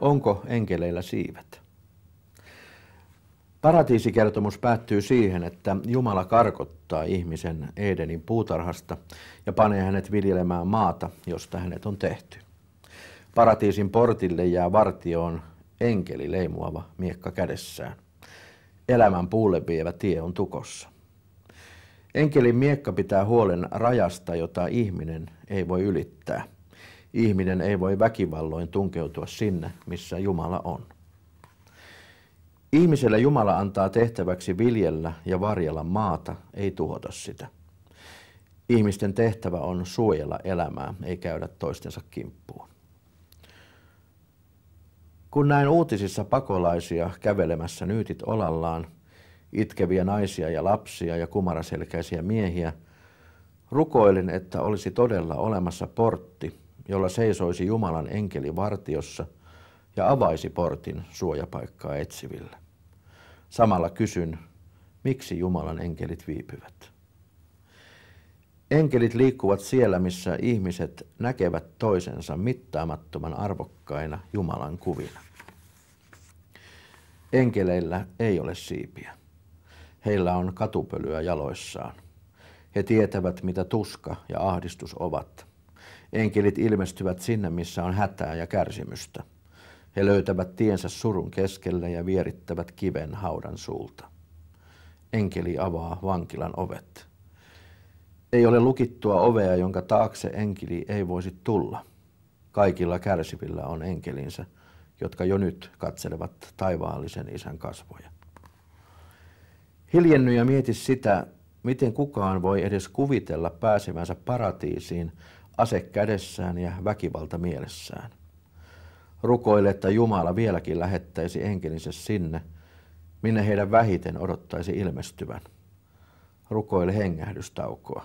Onko enkeleillä siivet? Paratiisikertomus päättyy siihen, että Jumala karkottaa ihmisen Edenin puutarhasta ja panee hänet viljelemään maata, josta hänet on tehty. Paratiisin portille jää vartioon enkeli leimuava miekka kädessään. Elämän puulle vievä tie on tukossa. Enkelin miekka pitää huolen rajasta, jota ihminen ei voi ylittää – ihminen ei voi väkivalloin tunkeutua sinne, missä Jumala on. Ihmiselle Jumala antaa tehtäväksi viljellä ja varjella maata, ei tuhota sitä. Ihmisten tehtävä on suojella elämää, ei käydä toistensa kimppuun. Kun näin uutisissa pakolaisia kävelemässä nyytit olallaan, itkeviä naisia ja lapsia ja kumaraselkäisiä miehiä, rukoilin, että olisi todella olemassa portti, jolla seisoisi Jumalan enkeli vartiossa ja avaisi portin suojapaikkaa etsiville. Samalla kysyn, miksi Jumalan enkelit viipyvät. Enkelit liikkuvat siellä, missä ihmiset näkevät toisensa mittaamattoman arvokkaina Jumalan kuvina. Enkeleillä ei ole siipiä. Heillä on katupölyä jaloissaan. He tietävät, mitä tuska ja ahdistus ovat – Enkelit ilmestyvät sinne, missä on hätää ja kärsimystä. He löytävät tiensä surun keskellä ja vierittävät kiven haudan suulta. Enkeli avaa vankilan ovet. Ei ole lukittua ovea, jonka taakse enkeli ei voisi tulla. Kaikilla kärsivillä on enkelinsä, jotka jo nyt katselevat taivaallisen isän kasvoja. Hiljenny ja mieti sitä, miten kukaan voi edes kuvitella pääsevänsä paratiisiin ase kädessään ja väkivalta mielessään. Rukoile, että Jumala vieläkin lähettäisi enkelinsä sinne, minne heidän vähiten odottaisi ilmestyvän. Rukoile hengähdystaukoa,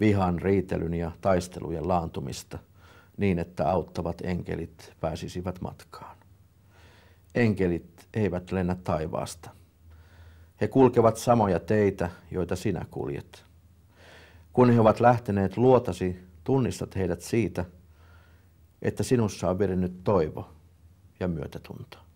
vihan, riitelyn ja taistelujen laantumista niin, että auttavat enkelit pääsisivät matkaan. Enkelit eivät lennä taivaasta. He kulkevat samoja teitä, joita sinä kuljet. Kun he ovat lähteneet luotasi, tunnistat heidät siitä, että sinussa on virinnyt toivo ja myötätunto.